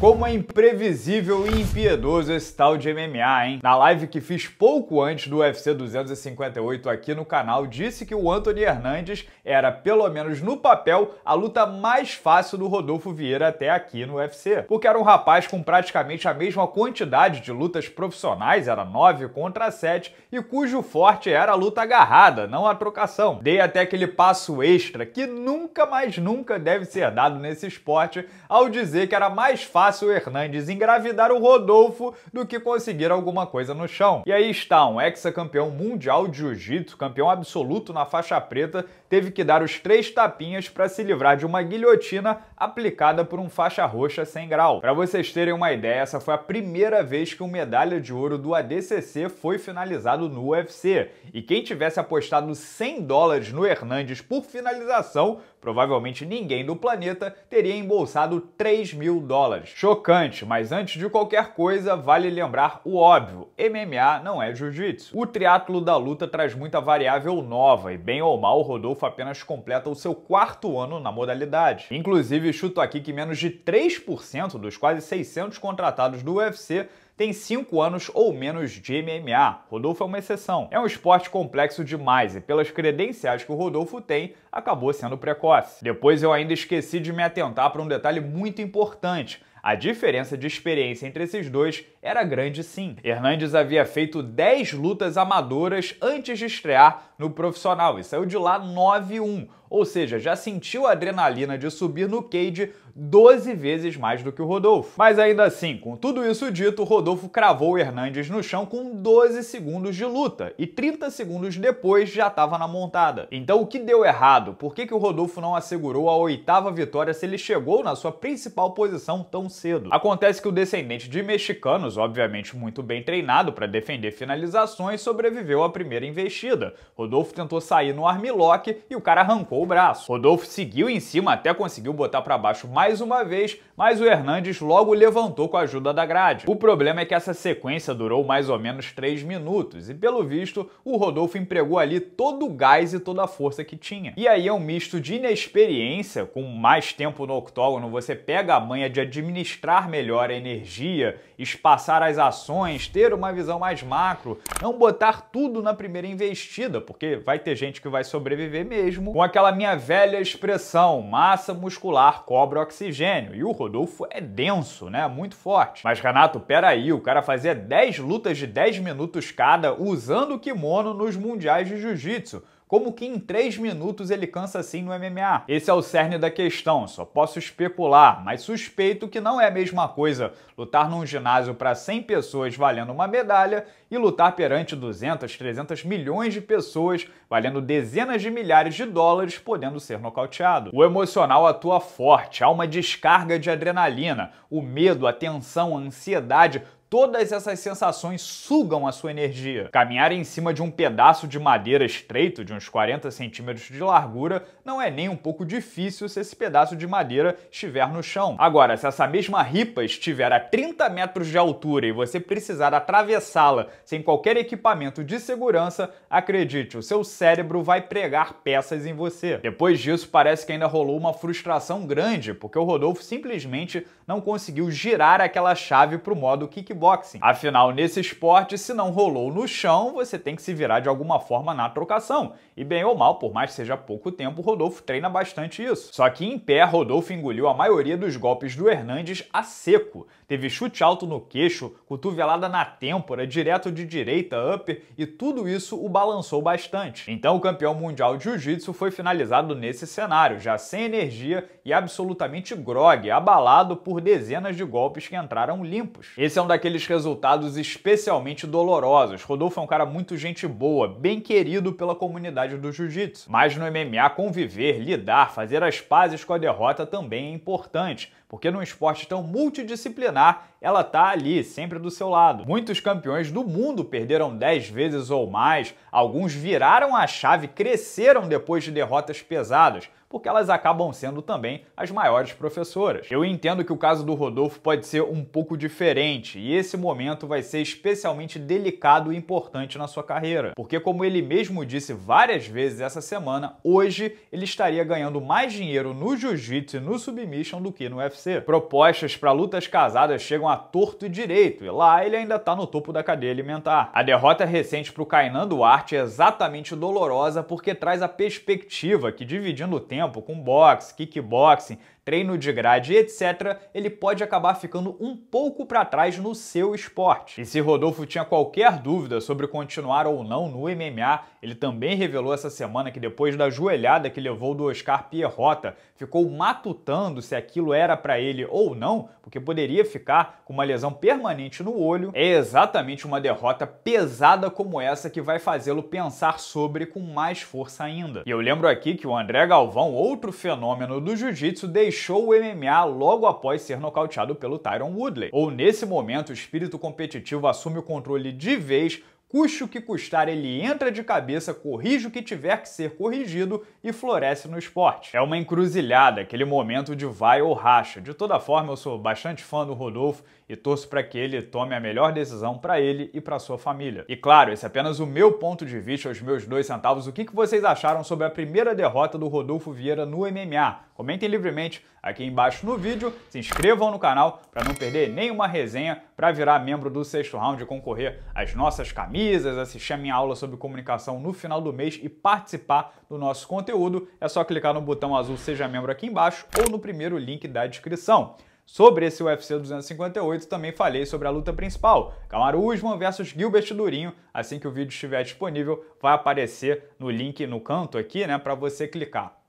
Como é imprevisível e impiedoso esse tal de MMA, hein? Na live que fiz pouco antes do UFC 258 aqui no canal, disse que o Anthony Hernandes era, pelo menos no papel, a luta mais fácil do Rodolfo Vieira até aqui no UFC. Porque era um rapaz com praticamente a mesma quantidade de lutas profissionais, era 9 contra 7, e cujo forte era a luta agarrada, não a trocação. Dei até aquele passo extra que nunca mais nunca deve ser dado nesse esporte ao dizer que era mais fácil fácil Hernandes engravidar o Rodolfo do que conseguir alguma coisa no chão. E aí está um ex-campeão mundial de jiu-jitsu, campeão absoluto na faixa preta, teve que dar os três tapinhas para se livrar de uma guilhotina aplicada por um faixa roxa sem grau. Para vocês terem uma ideia, essa foi a primeira vez que um medalha de ouro do ADCC foi finalizado no UFC. E quem tivesse apostado 100 dólares no Hernandes por finalização provavelmente ninguém do planeta teria embolsado 3 mil dólares. Chocante, mas antes de qualquer coisa, vale lembrar o óbvio: MMA não é jiu-jitsu. O triatlo da luta traz muita variável nova e, bem ou mal, Rodolfo apenas completa o seu quarto ano na modalidade. Inclusive, chuto aqui que menos de 3% dos quase 600 contratados do UFC tem 5 anos ou menos de MMA. Rodolfo é uma exceção. É um esporte complexo demais e, pelas credenciais que o Rodolfo tem, acabou sendo precoce. Depois eu ainda esqueci de me atentar para um detalhe muito importante. A diferença de experiência entre esses dois era grande sim. Hernandes havia feito 10 lutas amadoras antes de estrear no profissional e saiu de lá 9-1, ou seja, já sentiu a adrenalina de subir no Cade 12 vezes mais do que o Rodolfo. Mas ainda assim, com tudo isso dito, o Rodolfo cravou o Hernandes no chão com 12 segundos de luta e 30 segundos depois já estava na montada. Então o que deu errado? Por que, que o Rodolfo não assegurou a oitava vitória se ele chegou na sua principal posição tão cedo? Acontece que o descendente de mexicanos, obviamente muito bem treinado para defender finalizações, sobreviveu à primeira investida. Rodolfo tentou sair no armlock e o cara arrancou o braço. Rodolfo seguiu em cima até conseguiu botar para baixo mais uma vez, mas o Hernandes logo levantou com a ajuda da grade. O problema é que essa sequência durou mais ou menos 3 minutos e, pelo visto, o Rodolfo empregou ali todo o gás e toda a força que tinha. E aí é um misto de inexperiência, com mais tempo no octógono você pega a manha de administrar melhor a energia, espaçar as ações, ter uma visão mais macro, não botar tudo na primeira investida, porque vai ter gente que vai sobreviver mesmo com aquela aquela minha velha expressão, massa muscular cobra oxigênio. E o Rodolfo é denso, né? Muito forte. Mas Renato, peraí, o cara fazia 10 lutas de 10 minutos cada usando o kimono nos mundiais de jiu-jitsu. Como que em 3 minutos ele cansa assim no MMA? Esse é o cerne da questão, só posso especular, mas suspeito que não é a mesma coisa lutar num ginásio para 100 pessoas valendo uma medalha e lutar perante 200, 300 milhões de pessoas valendo dezenas de milhares de dólares podendo ser nocauteado. O emocional atua forte, há uma descarga de adrenalina, o medo, a tensão, a ansiedade, Todas essas sensações sugam a sua energia. Caminhar em cima de um pedaço de madeira estreito, de uns 40 centímetros de largura, não é nem um pouco difícil se esse pedaço de madeira estiver no chão. Agora, se essa mesma ripa estiver a 30 metros de altura e você precisar atravessá-la sem qualquer equipamento de segurança, acredite, o seu cérebro vai pregar peças em você. Depois disso, parece que ainda rolou uma frustração grande, porque o Rodolfo simplesmente não conseguiu girar aquela chave para o modo que kickboxing. Afinal, nesse esporte, se não rolou no chão, você tem que se virar de alguma forma na trocação. E bem ou mal, por mais que seja pouco tempo, Rodolfo treina bastante isso. Só que em pé, Rodolfo engoliu a maioria dos golpes do Hernandes a seco. Teve chute alto no queixo, cotovelada na têmpora, direto de direita, upper, e tudo isso o balançou bastante. Então o campeão mundial de jiu-jitsu foi finalizado nesse cenário, já sem energia e absolutamente grogue, abalado por dezenas de golpes que entraram limpos. Esse é um daqueles aqueles resultados especialmente dolorosos. Rodolfo é um cara muito gente boa, bem querido pela comunidade do jiu-jitsu. Mas no MMA, conviver, lidar, fazer as pazes com a derrota também é importante, porque num esporte tão multidisciplinar, ela tá ali, sempre do seu lado. Muitos campeões do mundo perderam 10 vezes ou mais, alguns viraram a chave, cresceram depois de derrotas pesadas, porque elas acabam sendo também as maiores professoras. Eu entendo que o caso do Rodolfo pode ser um pouco diferente, e esse momento vai ser especialmente delicado e importante na sua carreira. Porque, como ele mesmo disse várias vezes essa semana, hoje ele estaria ganhando mais dinheiro no jiu-jitsu e no submission do que no UFC. Propostas para lutas casadas chegam a torto e direito, e lá ele ainda está no topo da cadeia alimentar. A derrota recente para o Kainan Duarte é exatamente dolorosa porque traz a perspectiva que, dividindo o tempo com boxe, kickboxing, treino de grade, etc., ele pode acabar ficando um pouco para trás no seu esporte. E se Rodolfo tinha qualquer dúvida sobre continuar ou não no MMA, ele também revelou essa semana que depois da joelhada que levou do Oscar Pierrota, ficou matutando se aquilo era para ele ou não, porque poderia ficar com uma lesão permanente no olho. É exatamente uma derrota pesada como essa que vai fazê-lo pensar sobre com mais força ainda. E eu lembro aqui que o André Galvão, outro fenômeno do jiu-jitsu, deixou deixou o MMA logo após ser nocauteado pelo Tyron Woodley. Ou nesse momento, o espírito competitivo assume o controle de vez Custe o que custar, ele entra de cabeça, corrige o que tiver que ser corrigido e floresce no esporte. É uma encruzilhada, aquele momento de vai ou racha. De toda forma, eu sou bastante fã do Rodolfo e torço para que ele tome a melhor decisão para ele e para sua família. E claro, esse é apenas o meu ponto de vista, os meus dois centavos. O que vocês acharam sobre a primeira derrota do Rodolfo Vieira no MMA? Comentem livremente aqui embaixo no vídeo, se inscrevam no canal para não perder nenhuma resenha, para virar membro do sexto round e concorrer às nossas camisas, assistir a minha aula sobre comunicação no final do mês e participar do nosso conteúdo, é só clicar no botão azul Seja Membro aqui embaixo ou no primeiro link da descrição. Sobre esse UFC 258 também falei sobre a luta principal, Camaro Usman versus Gilbert Durinho. Assim que o vídeo estiver disponível, vai aparecer no link no canto aqui, né, para você clicar.